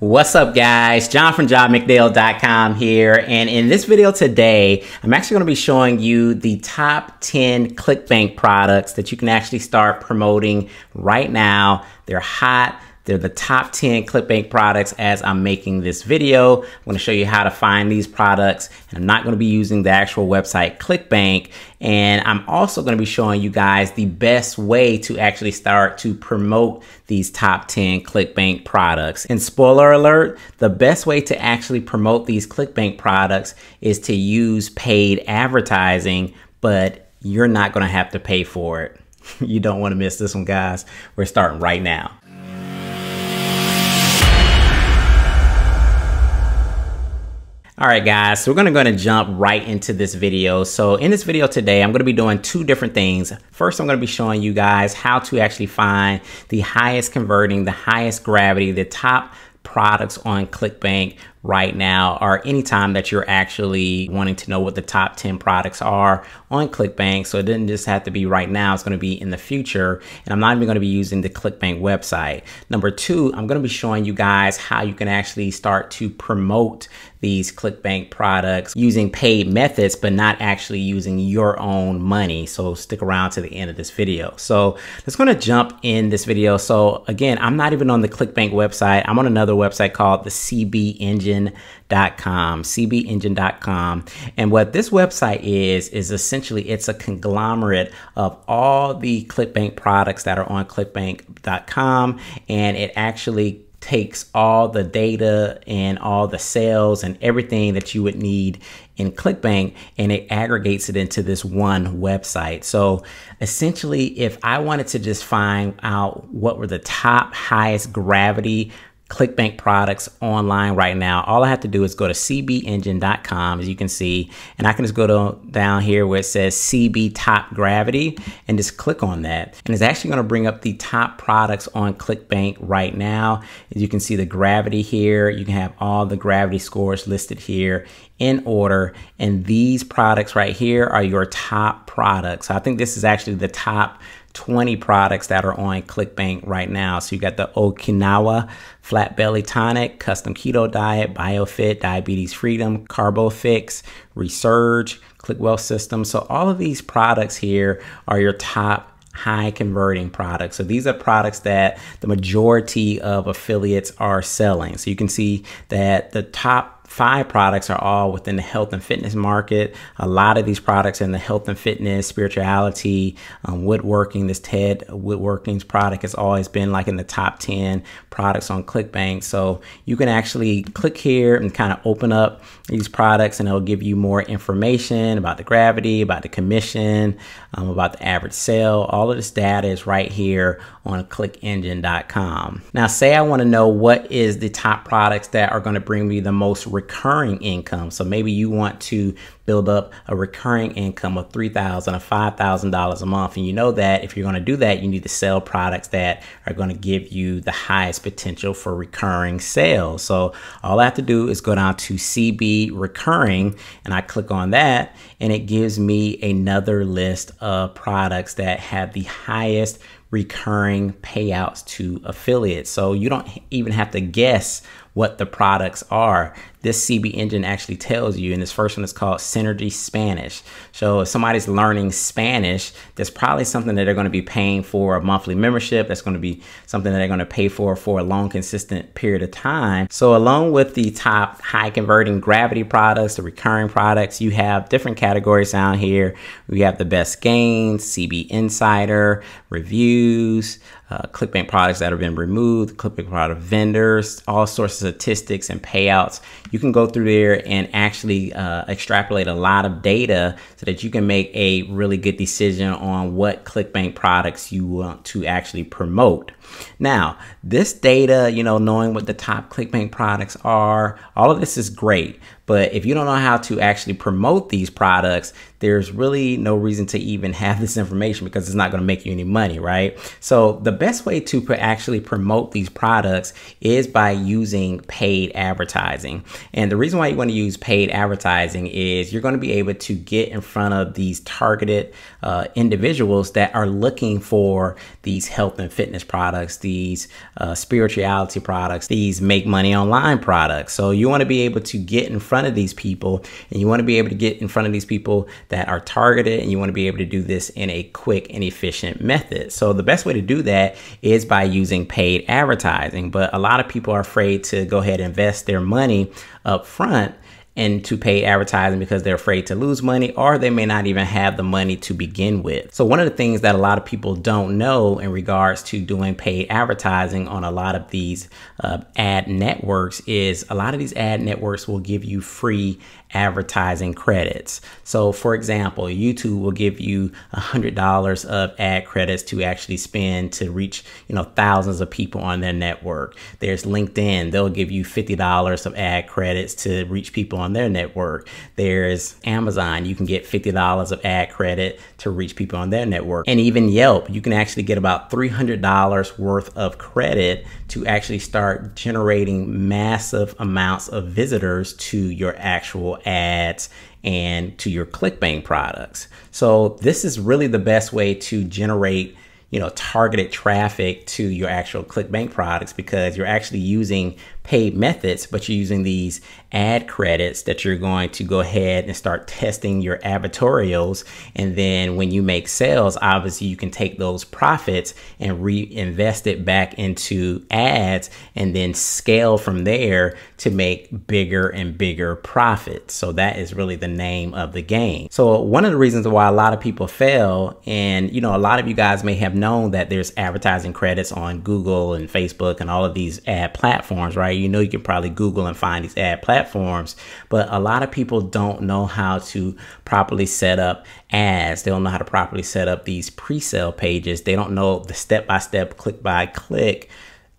What's up guys? John from JohnMcDale.com here and in this video today I'm actually going to be showing you the top 10 ClickBank products that you can actually start promoting right now. They're hot, they're the top 10 ClipBank products as I'm making this video. I'm gonna show you how to find these products. And I'm not gonna be using the actual website ClickBank. And I'm also gonna be showing you guys the best way to actually start to promote these top 10 ClickBank products. And spoiler alert, the best way to actually promote these ClickBank products is to use paid advertising, but you're not gonna have to pay for it. you don't wanna miss this one, guys. We're starting right now. All right, guys, so we're gonna go and jump right into this video. So in this video today, I'm gonna be doing two different things. First, I'm gonna be showing you guys how to actually find the highest converting, the highest gravity, the top products on ClickBank right now or anytime that you're actually wanting to know what the top 10 products are on ClickBank. So it didn't just have to be right now, it's going to be in the future. And I'm not even going to be using the ClickBank website. Number two, I'm going to be showing you guys how you can actually start to promote these ClickBank products using paid methods, but not actually using your own money. So stick around to the end of this video. So it's going to jump in this video. So again, I'm not even on the ClickBank website. I'm on another website called the CB Engine cbengine.com, cbengine.com. And what this website is is essentially it's a conglomerate of all the ClickBank products that are on clickbank.com and it actually takes all the data and all the sales and everything that you would need in ClickBank and it aggregates it into this one website. So essentially, if I wanted to just find out what were the top highest gravity ClickBank products online right now, all I have to do is go to cbengine.com, as you can see, and I can just go to, down here where it says CB Top Gravity and just click on that. And it's actually going to bring up the top products on ClickBank right now. As you can see the gravity here, you can have all the gravity scores listed here in order. And these products right here are your top products. So I think this is actually the top 20 products that are on ClickBank right now. So you got the Okinawa Flat Belly Tonic, Custom Keto Diet, BioFit, Diabetes Freedom, CarboFix, Resurge, ClickWell System. So all of these products here are your top high converting products. So these are products that the majority of affiliates are selling. So you can see that the top five products are all within the health and fitness market. A lot of these products in the health and fitness, spirituality, um, woodworking. This TED Woodworking's product has always been like in the top 10 products on ClickBank. So you can actually click here and kind of open up these products and it'll give you more information about the gravity, about the commission, um, about the average sale. All of this data is right here on clickengine.com. Now say I want to know what is the top products that are going to bring me the most recurring income. So maybe you want to build up a recurring income of $3,000 or $5,000 a month. And you know that if you're going to do that, you need to sell products that are going to give you the highest potential for recurring sales. So all I have to do is go down to CB recurring and I click on that and it gives me another list of products that have the highest recurring payouts to affiliates. So you don't even have to guess what the products are. This CB engine actually tells you, and this first one is called Synergy Spanish. So if somebody's learning Spanish, that's probably something that they're going to be paying for a monthly membership. That's going to be something that they're going to pay for for a long, consistent period of time. So along with the top high converting gravity products, the recurring products, you have different categories down here. We have the best gains, CB Insider, reviews, uh, ClickBank products that have been removed, ClickBank product vendors, all sorts of statistics and payouts. You can go through there and actually uh, extrapolate a lot of data so that you can make a really good decision on what ClickBank products you want to actually promote. Now, this data, you know, knowing what the top ClickBank products are, all of this is great, but if you don't know how to actually promote these products, there's really no reason to even have this information because it's not going to make you any money, right? So the best way to actually promote these products is by using paid advertising. And the reason why you want to use paid advertising is you're going to be able to get in front of these targeted uh, individuals that are looking for these health and fitness products, these uh, spirituality products, these make money online products. So you want to be able to get in front front of these people and you want to be able to get in front of these people that are targeted and you want to be able to do this in a quick and efficient method. So the best way to do that is by using paid advertising, but a lot of people are afraid to go ahead and invest their money up front and to pay advertising because they're afraid to lose money or they may not even have the money to begin with. So, one of the things that a lot of people don't know in regards to doing paid advertising on a lot of these uh, ad networks is a lot of these ad networks will give you free advertising credits. So, for example, YouTube will give you $100 of ad credits to actually spend to reach, you know, thousands of people on their network. There's LinkedIn, they'll give you $50 of ad credits to reach people on their network. There's Amazon, you can get $50 of ad credit to reach people on their network. And even Yelp, you can actually get about $300 worth of credit to actually start generating massive amounts of visitors to your actual ads and to your ClickBank products. So this is really the best way to generate you know targeted traffic to your actual clickbank products because you're actually using paid methods but you're using these ad credits that you're going to go ahead and start testing your advertorials. And then when you make sales, obviously you can take those profits and reinvest it back into ads and then scale from there to make bigger and bigger profits. So that is really the name of the game. So one of the reasons why a lot of people fail, and you know, a lot of you guys may have known that there's advertising credits on Google and Facebook and all of these ad platforms, right? You know, you can probably Google and find these ad platforms platforms, but a lot of people don't know how to properly set up ads. They don't know how to properly set up these pre sale pages. They don't know the step by step, click by click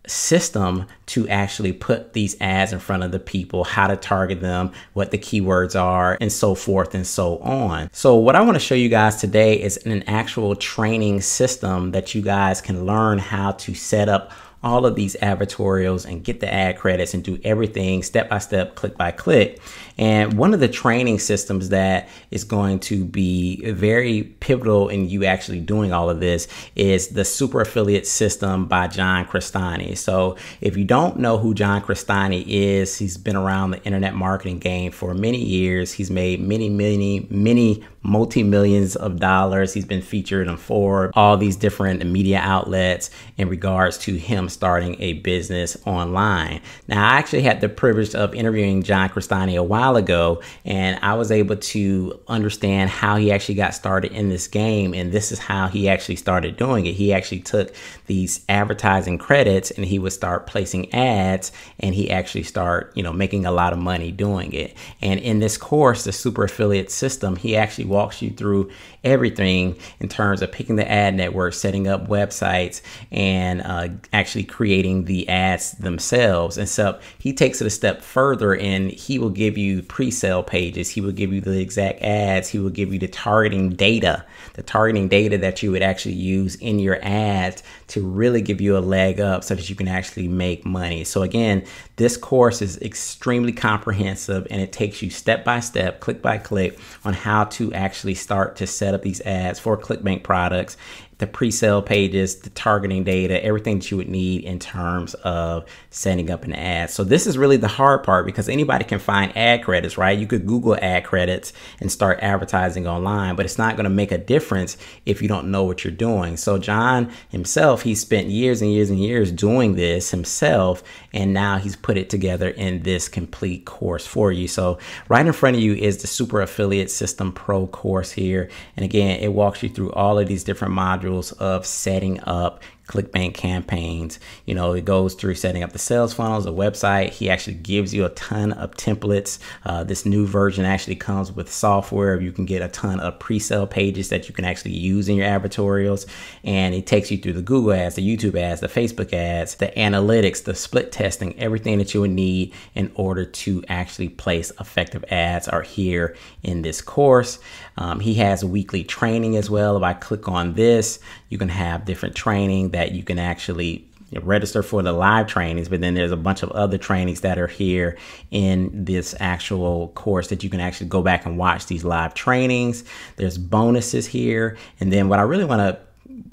system to actually put these ads in front of the people, how to target them, what the keywords are, and so forth and so on. So, what I want to show you guys today is an actual training system that you guys can learn how to set up all of these advertorials and get the ad credits and do everything step by step, click by click. And one of the training systems that is going to be very pivotal in you actually doing all of this is the super affiliate system by John Cristani. So if you don't know who John Cristani is, he's been around the internet marketing game for many years. He's made many, many, many multi millions of dollars. He's been featured on Forbes, all these different media outlets in regards to him starting a business online. Now, I actually had the privilege of interviewing John Cristani a while ago, and I was able to understand how he actually got started in this game. And this is how he actually started doing it. He actually took these advertising credits and he would start placing ads and he actually start, you know, making a lot of money doing it. And in this course, the super affiliate system, he actually walks you through everything in terms of picking the ad network, setting up websites, and uh, actually creating the ads themselves. And so he takes it a step further and he will give you pre sale pages, he will give you the exact ads, he will give you the targeting data, the targeting data that you would actually use in your ads to really give you a leg up so that you can actually make money. So, again, this course is extremely comprehensive and it takes you step by step, click by click on how to actually start to set up these ads for ClickBank products the pre-sale pages, the targeting data, everything that you would need in terms of setting up an ad. So this is really the hard part because anybody can find ad credits, right? You could Google ad credits and start advertising online, but it's not going to make a difference if you don't know what you're doing. So John himself, he spent years and years and years doing this himself, and now he's put it together in this complete course for you. So right in front of you is the Super Affiliate System Pro course here. And again, it walks you through all of these different modules of setting up clickbank campaigns you know it goes through setting up the sales funnels the website he actually gives you a ton of templates uh, this new version actually comes with software you can get a ton of pre-sale pages that you can actually use in your advertorials and it takes you through the google ads the youtube ads the facebook ads the analytics the split testing everything that you would need in order to actually place effective ads are here in this course um, he has weekly training as well if i click on this you can have different training that that you can actually register for the live trainings, but then there's a bunch of other trainings that are here in this actual course that you can actually go back and watch these live trainings. There's bonuses here. And then what I really want to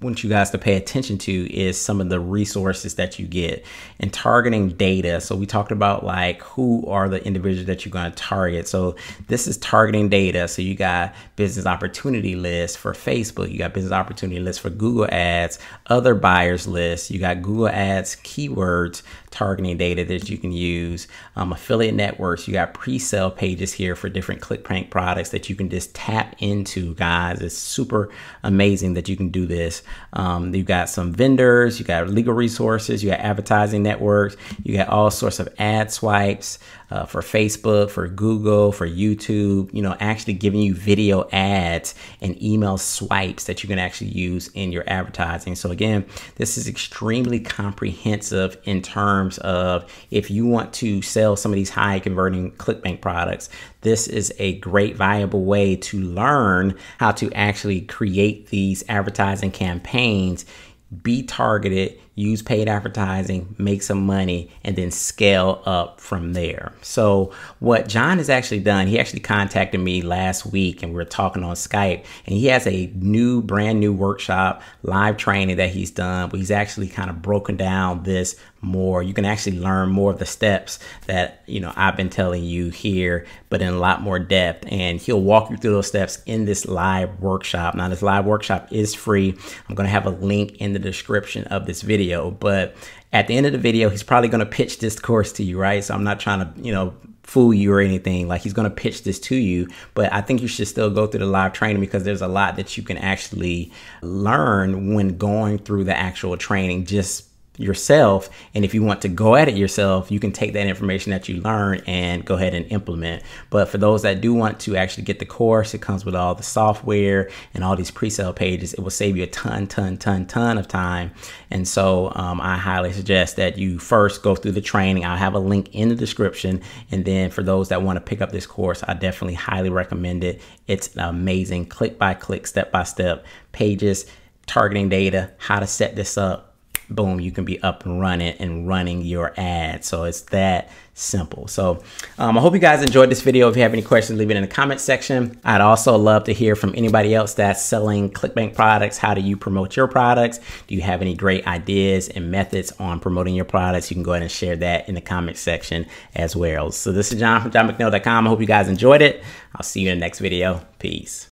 want you guys to pay attention to is some of the resources that you get and targeting data. So we talked about like who are the individuals that you're going to target. So this is targeting data. So you got business opportunity lists for Facebook, you got business opportunity lists for Google Ads, other buyers lists, you got Google Ads keywords targeting data that you can use, um, affiliate networks. You got pre-sale pages here for different ClickBank products that you can just tap into, guys. It's super amazing that you can do this. Um, you got some vendors, you got legal resources, you got advertising networks, you got all sorts of ad swipes uh, for Facebook, for Google, for YouTube, you know, actually giving you video ads and email swipes that you can actually use in your advertising. So, again, this is extremely comprehensive in terms of if you want to sell some of these high converting ClickBank products, this is a great, viable way to learn how to actually create these advertising campaigns be targeted use paid advertising, make some money, and then scale up from there. So, what John has actually done, he actually contacted me last week and we are talking on Skype, and he has a new, brand new workshop, live training that he's done, but he's actually kind of broken down this more. You can actually learn more of the steps that, you know, I've been telling you here, but in a lot more depth. And he'll walk you through those steps in this live workshop. Now, this live workshop is free. I'm going to have a link in the description of this video video, but at the end of the video, he's probably going to pitch this course to you, right? So I'm not trying to, you know, fool you or anything. Like he's going to pitch this to you, but I think you should still go through the live training because there's a lot that you can actually learn when going through the actual training just yourself. And if you want to go at it yourself, you can take that information that you learn and go ahead and implement. But for those that do want to actually get the course, it comes with all the software and all these pre-sale pages. It will save you a ton, ton, ton, ton of time. And so um, I highly suggest that you first go through the training. I'll have a link in the description. And then for those that want to pick up this course, I definitely highly recommend it. It's amazing click by click, step by step pages, targeting data, how to set this up, boom, you can be up and running and running your ad. So it's that simple. So um, I hope you guys enjoyed this video. If you have any questions, leave it in the comment section. I'd also love to hear from anybody else that's selling ClickBank products. How do you promote your products? Do you have any great ideas and methods on promoting your products? You can go ahead and share that in the comment section as well. So this is John from JohnMcNeil.com. I hope you guys enjoyed it. I'll see you in the next video. Peace.